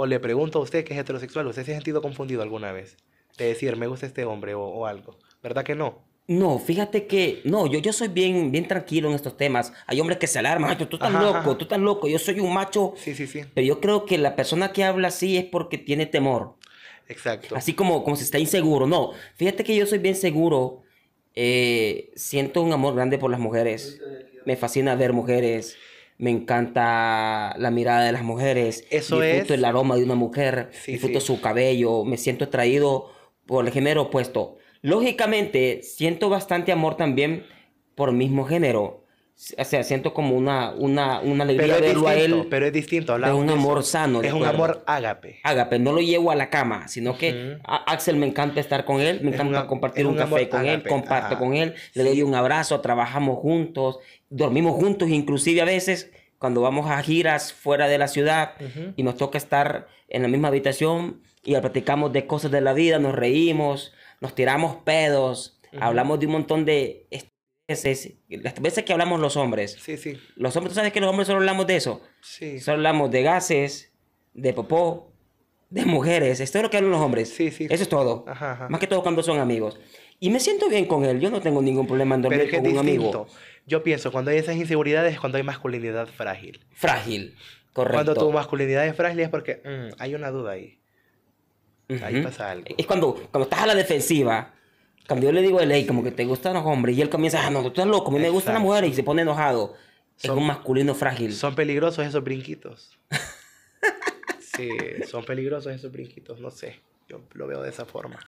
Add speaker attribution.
Speaker 1: o le pregunto a usted que es heterosexual, ¿usted se ha sentido confundido alguna vez? De decir, me gusta este hombre o, algo. ¿Verdad que no? No, fíjate que, no, yo, yo soy bien, bien tranquilo en estos temas.
Speaker 2: Hay hombres que se alarman, tú estás loco, tú estás loco, yo soy un macho. Sí, sí, sí. Pero yo creo que la persona que habla así es porque tiene temor. Exacto. Así como, como si está inseguro. No, fíjate que yo soy bien seguro. Eh, siento un amor grande por las mujeres. Me fascina ver mujeres me encanta la mirada de las mujeres, Eso disfruto el aroma de una mujer, disfruto su cabello, me siento atraído por el género opuesto. Lógicamente, siento bastante amor también por el mismo género o sea, siento como una, una, alegría pero verlo él.
Speaker 1: Pero es distinto, Es un amor sano. Es un amor
Speaker 2: ágape. Ágape, no lo llevo a la cama, sino que Axel me encanta estar con él, me encanta compartir un, café con él, comparto con él, le doy un abrazo, trabajamos juntos, dormimos juntos, inclusive a veces cuando vamos a giras fuera de la ciudad y nos toca estar en la misma habitación y platicamos de cosas de la vida, nos reímos, nos tiramos pedos, hablamos de un montón de veces, las veces que hablamos los hombres, sí, los hombres, tú sabes que los hombres solo hablamos de eso. Sí. Solo hablamos de gases, de popó, de mujeres. Esto es lo que hablan los hombres. Sí, Eso es todo. Más que todo cuando son amigos. Y me siento bien con él. Yo no tengo ningún problema en dormir con un amigo.
Speaker 1: Yo pienso, cuando hay esas inseguridades es cuando hay masculinidad frágil. Frágil, correcto. Cuando tu masculinidad es frágil es porque mm, hay una duda ahí. Ahí pasa algo. Es
Speaker 2: cuando, cuando estás a la defensiva Cambio le digo a él, como que te gustan los hombres, y él comienza, ah, no, tú estás loco, a mí me gustan las mujeres, y se pone enojado.
Speaker 1: Son, es un masculino frágil. Son peligrosos esos brinquitos. sí, son peligrosos esos brinquitos, no sé. Yo lo veo de esa forma.